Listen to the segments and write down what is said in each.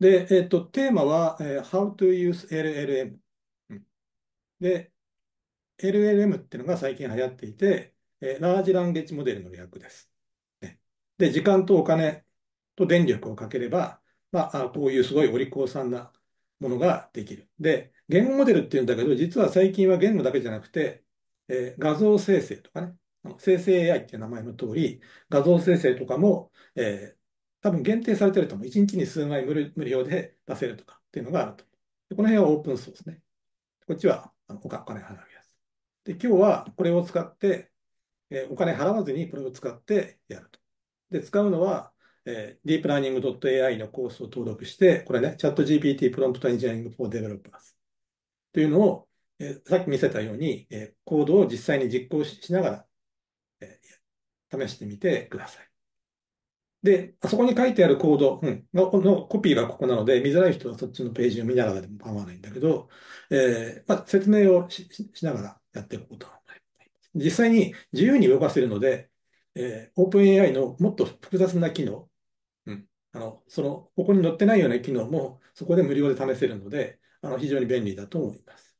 で、えっと、テーマは、えー、How to use LLM。で、LLM っていうのが最近流行っていて、えー、ラージランゲージモデルの略です。ね、で、時間とお金と電力をかければ、まあ、こういうすごいお利口さんなものができる。で、言語モデルっていうんだけど、実は最近は言語だけじゃなくて、えー、画像生成とかね、生成 AI っていう名前の通り、画像生成とかも、え多分限定されてると思う。1日に数枚無料で出せるとかっていうのがあると。この辺はオープンソースね。こっちはお金払うやつ。で、今日はこれを使って、えお金払わずにこれを使ってやると。で、使うのは、えー、deeplearning.ai のコースを登録して、これね、ChatGPT Prompt Engineering for Developers というのを、えー、さっき見せたように、えー、コードを実際に実行しながら、えー、試してみてください。で、あそこに書いてあるコード、うん、ののコピーがここなので、見づらい人はそっちのページを見ながらでも構わないんだけど、えーまあ、説明をししながらやっていくことは実際に自由に動かせるので、えー、OpenAI のもっと複雑な機能、うん、あのそのここに載ってないような機能もそこで無料で試せるので、あの非常に便利だと思います。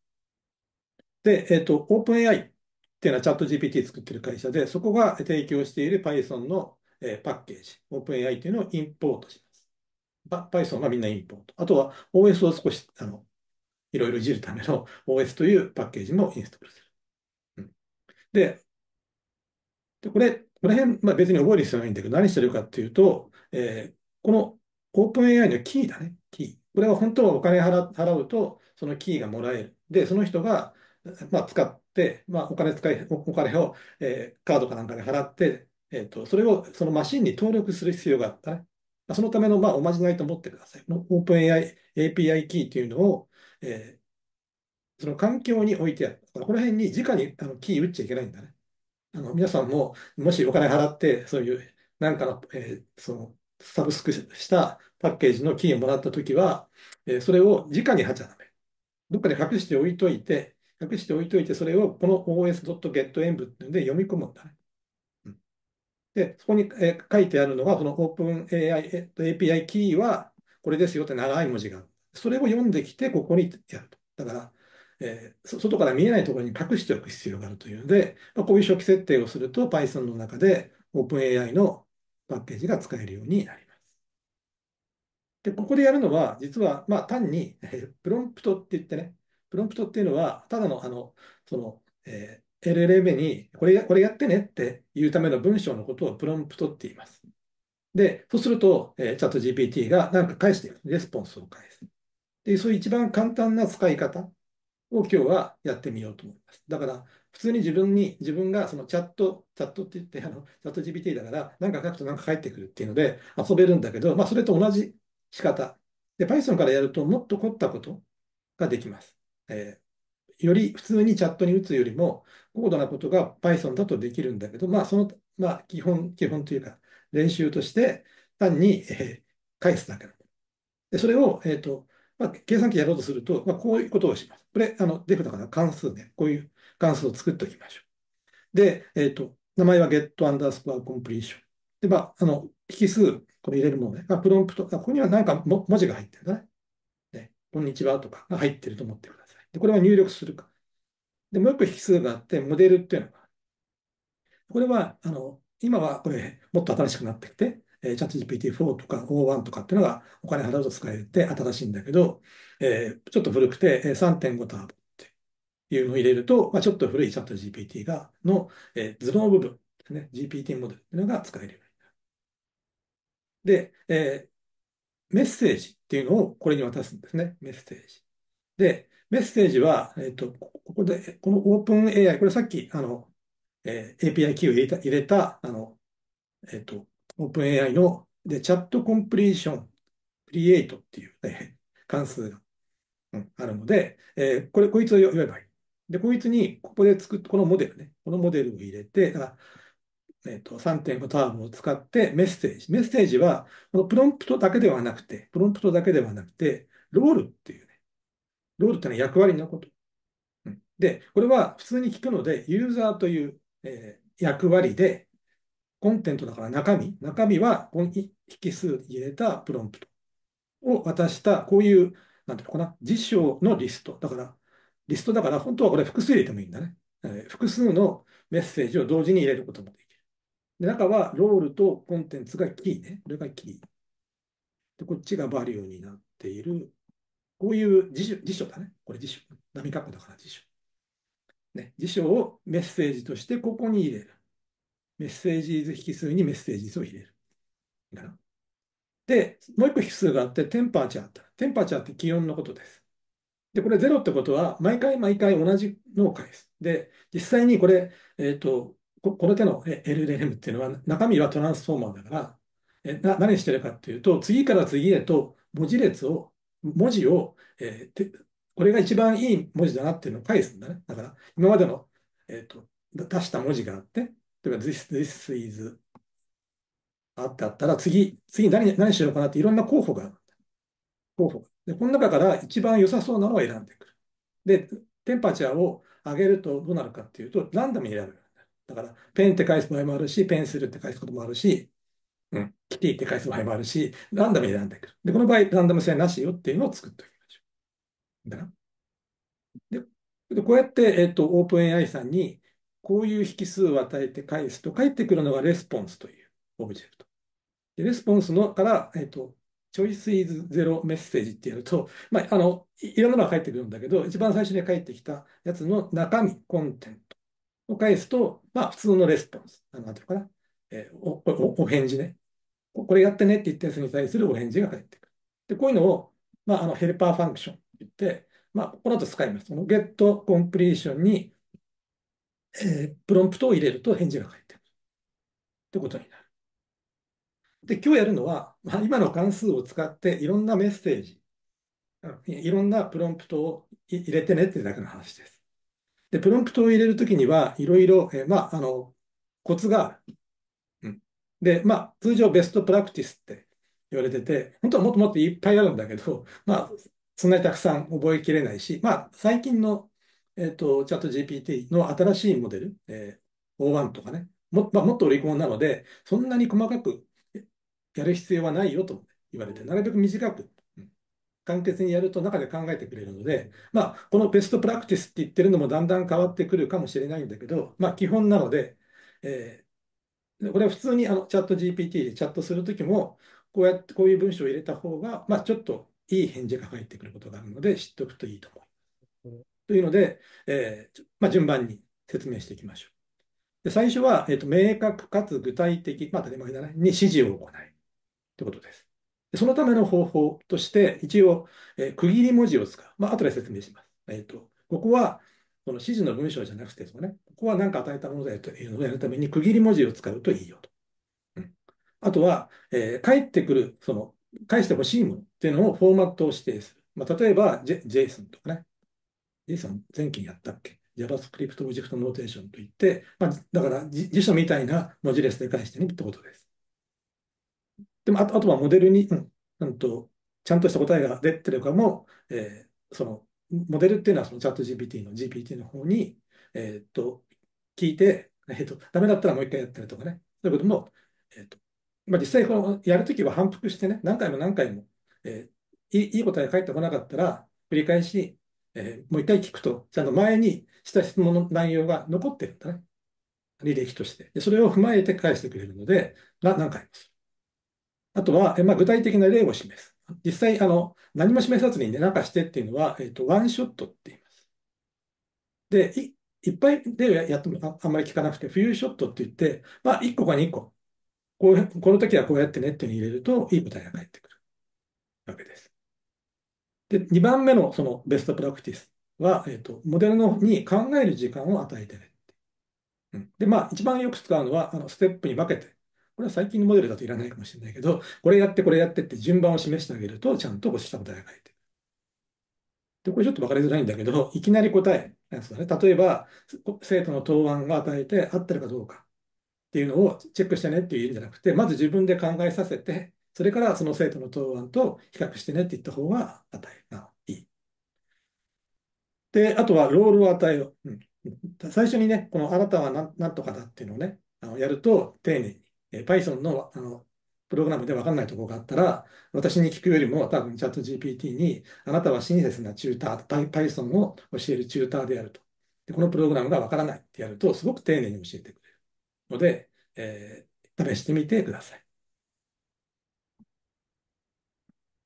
で、えっ、ー、と、OpenAI っていうのはチャット GPT 作ってる会社で、そこが提供している Python のえパッケージ、OpenAI というのをインポートします。Python はみんなインポート。あとは OS を少し、あの、いろいろいじるための OS というパッケージもインストールする。うん、で、でこれ、この辺、まあ、別に覚える必要ないんだけど、何してるかっていうと、えー、この OpenAI のキーだね、キー。これは本当はお金払うと、そのキーがもらえる。で、その人が、まあ、使って、まあ、お金使い、お金を、えー、カードかなんかで払って、えっ、と、それをそのマシンに登録する必要があったね。そのための、まあ、おまじないと思ってください。オープン AI API キーというのを、えー、その環境に置いてある。この辺に直にあのキー打っちゃいけないんだね。あの皆さんも、もしお金払って、そういう、なんかの、えー、その、サブスクしたパッケージのキーをもらったときは、えー、それを直に貼っちゃダメ。どっかで隠しておいといて、隠しておいといて、それをこの os.getEnv っていうんで読み込むんだね。で、そこに、えー、書いてあるのが、その OpenAI、えっと、API キーはこれですよって長い文字がある。それを読んできて、ここにやると。だから、えー、外から見えないところに隠しておく必要があるというので、まあ、こういう初期設定をすると Python の中で OpenAI のパッケージが使えるようになります。で、ここでやるのは、実は、まあ、単に、えプロンプトって言ってね、プロンプトっていうのは、ただの、あの、その、えー LLM にこれや、これやってねっていうための文章のことをプロンプトって言います。で、そうすると、えー、チャット GPT がなんか返していく。レスポンスを返す。で、そういう一番簡単な使い方を今日はやってみようと思います。だから、普通に自分に、自分がそのチャット、チャットって言って、あの、チャット GPT だから、なんか書くとなんか返ってくるっていうので遊べるんだけど、まあ、それと同じ仕方。で、Python からやるともっと凝ったことができます。えーより普通にチャットに打つよりも高度なことが Python だとできるんだけど、まあ、その、まあ、基本、基本というか、練習として、単に、えー、返すだけで、それを、えっ、ー、と、まあ、計算機やろうとすると、まあ、こういうことをします。これ、あの、デフだから関数ね、こういう関数を作っておきましょう。で、えっ、ー、と、名前は get underscore completion。で、まあ、あの、引数、これ入れるものね。まあ、プロンプト、ここにはなんかも文字が入ってるんだね、こんにちはとかが入ってると思ってください。で、これは入力するか。で、もう一個引数があって、モデルっていうのがある。これは、あの、今はこれ、もっと新しくなってきて、えー、チャット GPT-4 とか O1 とかっていうのがお金払うと使えて新しいんだけど、えー、ちょっと古くて、えー、3.5ターボっていうのを入れると、まあ、ちょっと古いチャット GPT が、の、えー、図の部分ですね、GPT モデルっていうのが使えるようになる。で、えー、メッセージっていうのをこれに渡すんですね、メッセージ。で、メッセージは、えっと、ここで、このオープン AI、これさっき、あの、えー、API キーを入れた、入れた、あの、えっと、オープン AI の、で、チャットコンプリーション、クリエイトっていう、ね、関数が、うん、あるので、えー、これ、こいつを呼べばいい。で、こいつに、ここで作っこのモデルね、このモデルを入れて、だから、えっと、3.5タームを使ってメッセージ。メッセージは、このプロンプトだけではなくて、プロンプトだけではなくて、ロールっていう、ロードってのは役割のこと。うん、で、これは普通に聞くので、ユーザーという、えー、役割で、コンテンツだから中身、中身は引数入れたプロンプトを渡した、こういう、なんていうのかな、辞書のリスト。だから、リストだから、本当はこれ複数入れてもいいんだね。えー、複数のメッセージを同時に入れることもできる。で、中はロールとコンテンツがキーね。これがキー。で、こっちがバリューになっているこういう辞書辞書だね。これ辞書。波括弧だから辞書。ね、辞書をメッセージとしてここに入れる。メッセージ図引数にメッセージ図を入れる。いいかなで、もう一個引数があって、テンパーチャーって。テンパーチャーって気温のことです。で、これ0ってことは、毎回毎回同じのを返す。で、実際にこれ、えっ、ー、と、この手の LLM っていうのは、中身はトランスフォーマーだから、えな何してるかっていうと、次から次へと文字列を文字を、えー、これが一番いい文字だなっていうのを返すんだね。だから、今までの、えーと、と出した文字があって、例えば This, this is あってあったら、次、次何何しようかなっていろんな候補がある。候補で、この中から一番良さそうなのを選んでくる。で、テンパチャーを上げるとどうなるかっていうと、ランダムに選ぶ。だから、ペンって返す場合もあるし、ペンするって返すこともあるし、うん、来ていって返す場合もあるし、ランダムに選んでくる。で、この場合、ランダム性なしよっていうのを作っておきましょう。だな。で、でこうやって、えっ、と、オープン AI さんに、こういう引数を与えて返すと、返ってくるのがレスポンスというオブジェクト。で、レスポンスのから、えっ、と、チョイスイズゼロメッセージってやると、まあ、あの、いろんなのが返ってくるんだけど、一番最初に返ってきたやつの中身、コンテンツを返すと、まあ、普通のレスポンス。あの、なんていうのかな。えー、お、お、お返事ね。これやってねって言ったやつに対するお返事が返ってくる。で、こういうのを、まあ、あのヘルパーファンクションって言って、まあ、この後使います。このゲットコンプリーションに、えー、プロンプトを入れると返事が返ってくる。ってことになる。で、今日やるのは、まあ、今の関数を使っていろんなメッセージ、いろんなプロンプトを入れてねってだけの話です。で、プロンプトを入れるときには、いろいろ、えー、まあ、あの、コツがある。で、まあ、通常ベストプラクティスって言われてて、本当はもっともっといっぱいあるんだけど、まあ、そんなにたくさん覚えきれないし、まあ、最近の、えっ、ー、と、チャット GPT の新しいモデル、えー、O1 とかね、も,、まあ、もっとお利口なので、そんなに細かくやる必要はないよと言われて、なるべく短く、うん、簡潔にやると中で考えてくれるので、まあ、このベストプラクティスって言ってるのもだんだん変わってくるかもしれないんだけど、まあ、基本なので、えーこれは普通にあのチャット GPT でチャットするときも、こうやって、こういう文章を入れた方が、まあ、ちょっといい返事が返ってくることがあるので、知っておくといいと思います。というので、えー、まあ、順番に説明していきましょう。で最初は、えーと、明確かつ具体的、まあ、当たり前だね、に指示を行うということです。そのための方法として、一応、えー、区切り文字を使う。まあ、後で説明します。えっ、ー、と、ここは、この指示の文章じゃなくてですね、ここは何か与えたものだよというのをやるために区切り文字を使うといいよと。うん、あとは、えー、返ってくる、その、返してほしいものっていうのをフォーマットを指定する。まあ、例えば、J、JSON とかね。JSON 前期やったっけ ?JavaScript b j ジェクトノーテーションといって、まあ、だから辞書みたいな文字列で返してねってことです。でも、あとはモデルに、うん、んとちゃんとした答えが出てるかも、えー、そのモデルっていうのはそのチャット GPT の GPT の方に、えっ、ー、と、聞いて、えっ、ー、と、ダメだったらもう一回やったりとかね、そういうことも、えっ、ー、と、まあ、実際このやるときは反復してね、何回も何回も、えー、いいいい答えが返ってこなかったら、繰り返し、えー、もう一回聞くと、ちゃんと前にした質問の内容が残ってるんだね。履歴として。でそれを踏まえて返してくれるので、な何回もする。あとは、えまあ、具体的な例を示す。実際、あの、何も示さずにね、なんかしてっていうのは、えっと、ワンショットって言います。で、い、いっぱいでやってもあ、あんまり効かなくて、フューショットって言って、まあ、1個か2個。こう、この時はこうやってねっていうの入れると、いい答えが返ってくるわけです。で、2番目のそのベストプラクティスは、えっと、モデルのに考える時間を与えてね。うん、で、まあ、一番よく使うのは、あの、ステップに分けて、これは最近のモデルだといらないかもしれないけど、これやって、これやってって順番を示してあげると、ちゃんとした答えが書いてる。で、これちょっと分かりづらいんだけど、いきなり答えなんですよね。例えば、生徒の答案が与えて合ってるかどうかっていうのをチェックしてねっていうんじゃなくて、まず自分で考えさせて、それからその生徒の答案と比較してねって言った方がえがいい。で、あとはロールを与えよう。うん、最初にね、このあなたは何とかだっていうのをね、あのやると丁寧にえー、Python の、あの、プログラムで分かんないところがあったら、私に聞くよりも多分チャット GPT に、あなたは親切なチューター、Python を教えるチューターであると。で、このプログラムが分からないってやると、すごく丁寧に教えてくれるので、えー、試してみてください。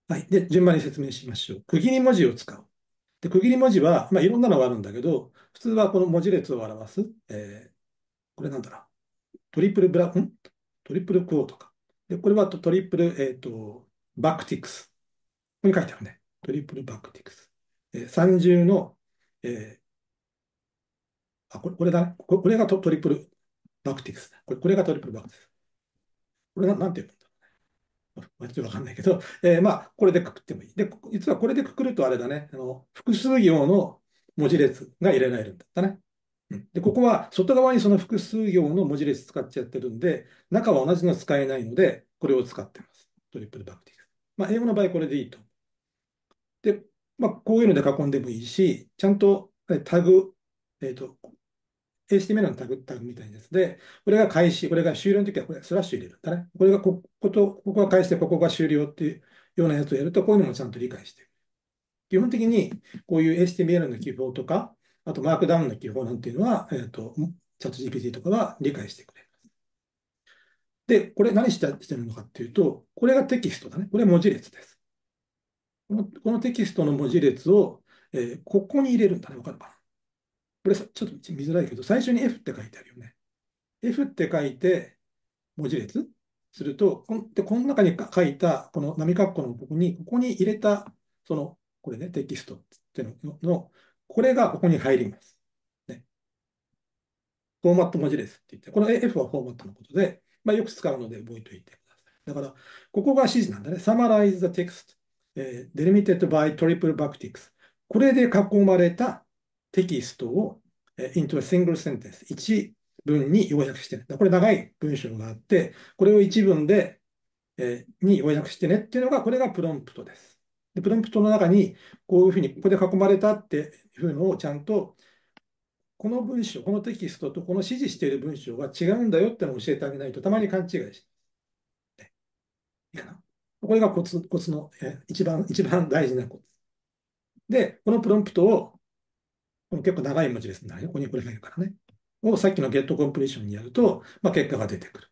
はい。で、順番に説明しましょう。区切り文字を使う。で、区切り文字は、まあ、いろんなのがあるんだけど、普通はこの文字列を表す、えー、これなんだろう。トリプルブラ、んトリプルクオーとか。で、これはトリプル、えっ、と、バクティクス。ここに書いてあるね。トリプルバクティクス。えー、三重の、えー、あ、これ、これだね。これがトトリプルバクティクス。これ、これがトリプルバクティクス。これな、なんて読むんだろうね。ちょっとわかんないけど、えー、まあ、これでくくってもいい。で、実はこれでくくるとあれだね。あの、複数行の文字列が入れられるんだったね。で、ここは外側にその複数行の文字列使っちゃってるんで、中は同じの使えないので、これを使ってます。トリプルバクティス。まあ、英語の場合これでいいと。で、まあ、こういうので囲んでもいいし、ちゃんとタグ、えっ、と、HTML のタグ、タグみたいなやつで、これが開始、これが終了の時はこれスラッシュ入れるんだね。これがここと、ここが開始で、ここが終了っていうようなやつをやると、こういうのもちゃんと理解してる。基本的に、こういう HTML の記号とか、あと、マークダウンの記法なんていうのは、えっ、ー、と、チャット GPT とかは理解してくれる。で、これ何してしてるのかっていうと、これがテキストだね。これ文字列です。このこのテキストの文字列を、えー、ここに入れるんだね。わかるかなこれちょっと見づらいけど、最初に F って書いてあるよね。F って書いて、文字列すると、こんでこの中に書いた、この波括弧のここに、ここに入れた、その、これね、テキストっていうののこれがここに入ります。ね、フォーマット文字列って言って、この a F はフォーマットのことで、まあ、よく使うので覚えておいてください。だから、ここが指示なんだね。summarize the text、え delimited by triple backticks。これで囲まれたテキストを、え into a single sentence。1文に要約してね。これ長い文章があって、これを1文で、えー、に要約してねっていうのが、これがプロンプトです。で、プロンプトの中に、こういうふうに、ここで囲まれたっていうのをちゃんと、この文章、このテキストとこの指示している文章が違うんだよってのを教えてあげないと、たまに勘違いしいいかな。これがコツ、コツの、え一番、一番大事なコツ。で、このプロンプトを、この結構長い文字ですね。ここにこれがいるからね。をさっきのゲットコンプリーションにやると、まあ、結果が出てくる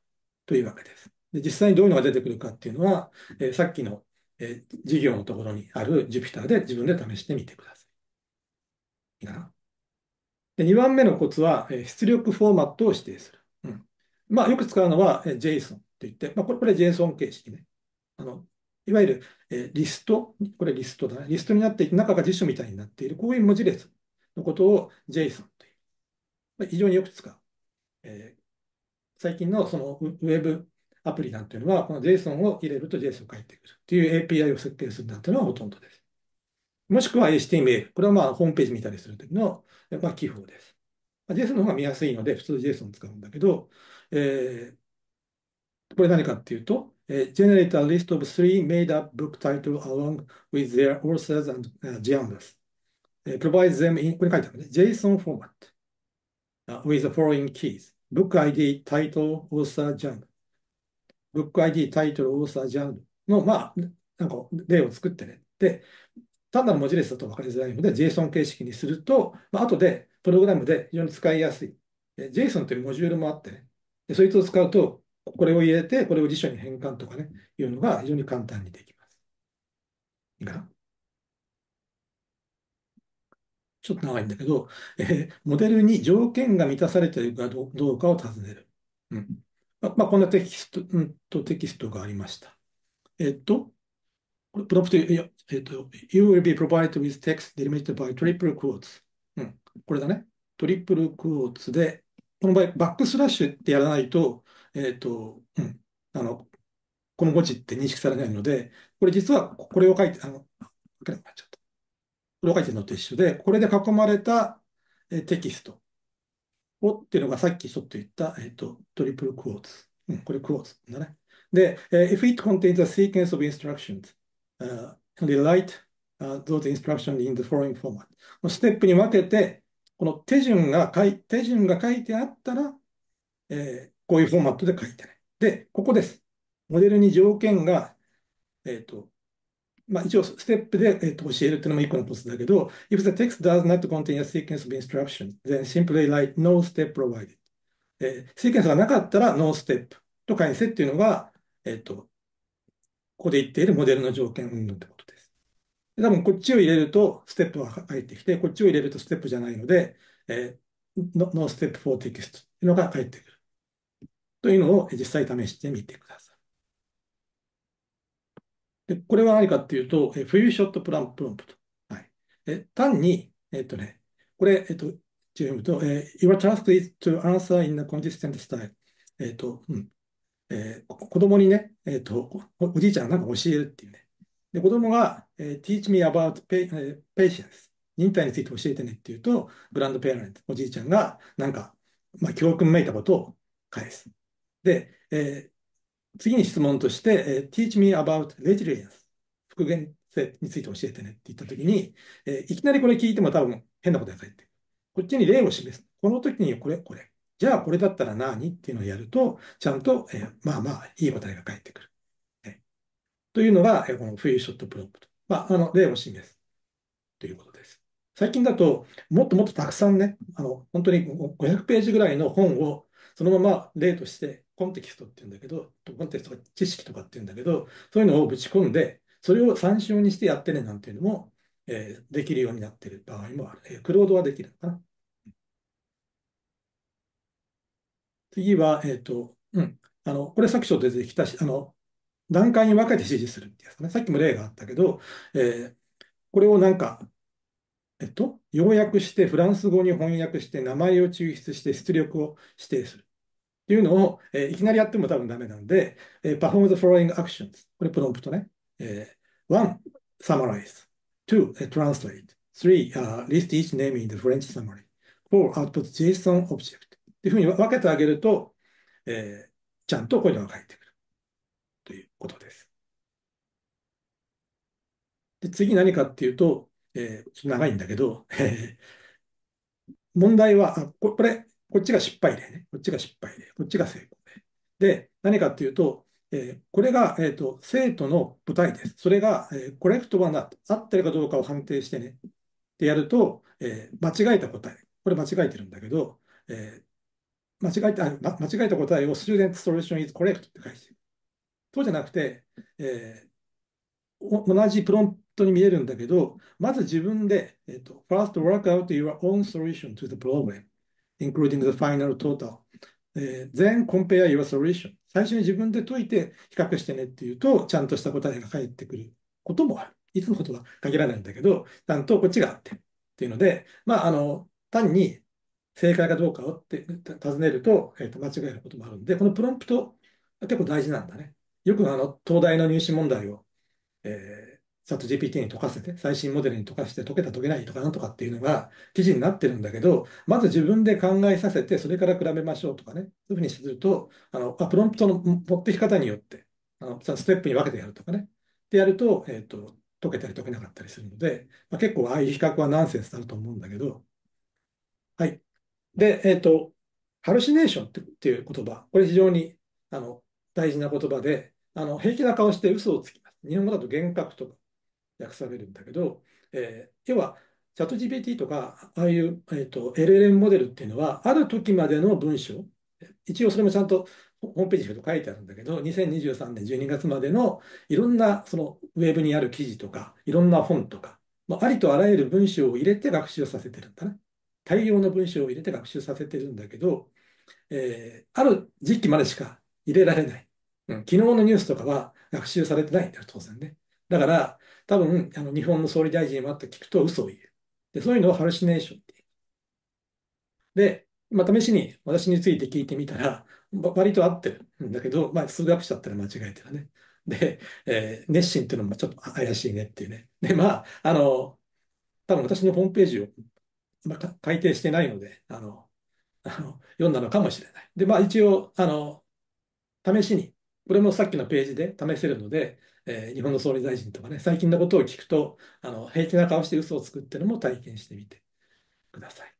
というわけです。で実際にどういうのが出てくるかっていうのは、えー、さっきのえー、授業のところにある Jupyter で自分で試してみてください。いいかな。で2番目のコツは、えー、出力フォーマットを指定する。うん、まあ、よく使うのは、えー、JSON といって、まあ、これこれ JSON 形式ね。あのいわゆる、えー、リスト、これリストだ、ね、リストになっていて、中が辞書みたいになっている、こういう文字列のことを JSON という。非常によく使う。えー、最近のそのウェブアプリなんていうのは、この JSON を入れると JSON を返ってくるっていう API を設計するなんていうのはほとんどです。もしくは HTML。これはまあホームページ見たりするときの、まあ、記法です。まあ、JSON の方が見やすいので、普通 JSON 使うんだけど、えー、これ何かっていうと、generate a list of three made up book title s along with their authors and、uh, genres. p r o v i d e them in, これ書いてあるね。JSON format、uh, with the following keys. Book ID, title, author, genre. ブック ID、タイトル、オーサー、ジャンルの、まあ、なんか例を作ってね。で、単なる文字列だと分かりづらいので、JSON 形式にすると、まあ後で、プログラムで非常に使いやすい。JSON というモジュールもあってね。でそいつを使うと、これを入れて、これを辞書に変換とかね、いうのが非常に簡単にできます。いいかなちょっと長いんだけど、えー、モデルに条件が満たされているかどうかを尋ねる。うん。まあ、こんなテキスト、うんと、テキストがありました。えっと、プロプト、いや、えっと、you will be provided with text delimited by triple quotes。うん、これだね。トリプルクォーツで、この場合、バックスラッシュってやらないと、えっと、うん、あの、この文字って認識されないので、これ実は、これを書いて、あの、これを書いてるのと一緒で、これで囲まれたテキスト。をっていうのがさっきちょっと言った、えっと、トリプルクォーツ。うん、これクォーツだね。で、if it contains a sequence of instructions,、uh, rewrite、uh, those instructions in the following format. ステップに分けて、この手順が書い手順が書いてあったら、えー、こういうフォーマットで書いてね。で、ここです。モデルに条件が、えっ、ー、と、まあ、一応、ステップで、えっと、教えるっていうのも一個のコツだけど、if the text does not contain a sequence of instructions, then simply write no step provided. えー、セクエンスがなかったら no step と返せっていうのが、えっと、ここで言っているモデルの条件運動ってことです。多分こっちを入れるとステップが入ってきて、こっちを入れるとステップじゃないので、えー、no step for text というのが返ってくる。というのを実際試してみてください。これは何かっていうと、えー、ショットプランプロンプト。はい、え単に、えっ、とね、これ、えっ、ー、と、違と、えー、Your task is to answer in a consistent style. えっ、と、うんえー、子供にね、えっ、とお、おじいちゃんなんか教えるっていうね。で、子供が、えー、teach me about patience. 忍耐について教えてねっていうと、グランドペアレント、おじいちゃんが、なんか、まあ、教訓めいたことを返す。で、え次に質問として、teach me about resilience 復元性について教えてねって言ったときに、えいきなりこれ聞いても多分変なことやさいって。こっちに例を示す。この時にこれ、これ。じゃあこれだったら何っていうのをやると、ちゃんと、えまあまあいい答えが返ってくる。ね、というのが、えこのフリーショットプロップと。まあ、あの、例を示す。ということです。最近だと、もっともっとたくさんね、あの、本当に500ページぐらいの本をそのまま例として、コンテキストっていうんだけど、コンテキストとか知識とかっていうんだけど、そういうのをぶち込んで、それを参照にしてやってねなんていうのも、えー、できるようになってる場合もある。えー、クロードはできるのかな。次は、えっ、ー、と、うん。あの、これ作者と出てきたし、あの、段階に分けて指示するってやつね。さっきも例があったけど、えー、これをなんか、えっと、要約してフランス語に翻訳して名前を抽出して出力を指定するっていうのを、えー、いきなりやっても多分ダメなんで、えー、perform the following actions これプロンプトね、えー、1 summarize 2 translate 3リス list each name in the French summary 4 output JSON object っていうふうに分けてあげると、えー、ちゃんとこういうのが返ってくるということですで次何かっていうとえー、長いんだけど、え 問題は、あこれ、こっちが失敗例ね。こっちが失敗例。こっちが成功例。で、何かっていうと、えー、これが、えーと、生徒の舞台です。それが、えー、コレクトはな、合ってるかどうかを判定してね。ってやると、えー、間違えた答え。これ間違えてるんだけど、えー、間違えた、間違えた答えを Student Solution is Correct って書いてる。そうじゃなくて、えー、同じプロン当に見えるんだけど、まず自分で、えっと、first work out your own solution to the problem, including the final total. え then compare your solution. 最初に自分で解いて比較してねっていうと、ちゃんとした答えが返ってくることもある。いつのことは限らないんだけど、ちゃんとこっちがあってっていうので、まあ、あの、単に正解かどうかをって尋ねると、えっ、と、間違えることもあるんで、このプロンプト結構大事なんだね。よくあの、東大の入試問題を、えーチャット GPT に溶かせて、最新モデルに溶かして解けた解けないとかなんとかっていうのが記事になってるんだけど、まず自分で考えさせて、それから比べましょうとかね、そういうふうにすると、あの、プロンプトの持ってき方によって、あの、ステップに分けてやるとかね、ってやると、えっ、と、解けたり解けなかったりするので、まあ、結構ああいう比較はナンセンスだと思うんだけど、はい。で、えっ、と、ハルシネーションっていう言葉、これ非常にあの大事な言葉で、あの平気な顔して嘘をつきます。日本語だと幻覚とか訳されるんだけど、えー、要は、チャット GPT とか、ああいう、えーと、LLM モデルっていうのは、ある時までの文章、一応それもちゃんとホームページに書いてあるんだけど、2023年12月までのいろんなそのウェブにある記事とか、いろんな本とか、まあ、ありとあらゆる文章を入れて学習させてるんだね。大量の文章を入れて学習させてるんだけど、えー、ある時期までしか入れられない。うん、昨日のニュースとかは学習されてないんだよ、当然ね。だから、多分、あの、日本の総理大臣はと聞くと嘘を言う。で、そういうのをハルシネーションってう。で、まあ、試しに私について聞いてみたら、割と合ってるんだけど、まあ、数学者だったら間違えてるね。で、えー、熱心っていうのもちょっと怪しいねっていうね。で、まあ、あの、多分私のホームページを、まあ、改定してないので、あの、あの読んだのかもしれない。で、まあ一応、あの、試しに、これもさっきのページで試せるので、えー、日本の総理大臣とかね、最近のことを聞くと、あの平気な顔して嘘をつくっていうのも体験してみてください。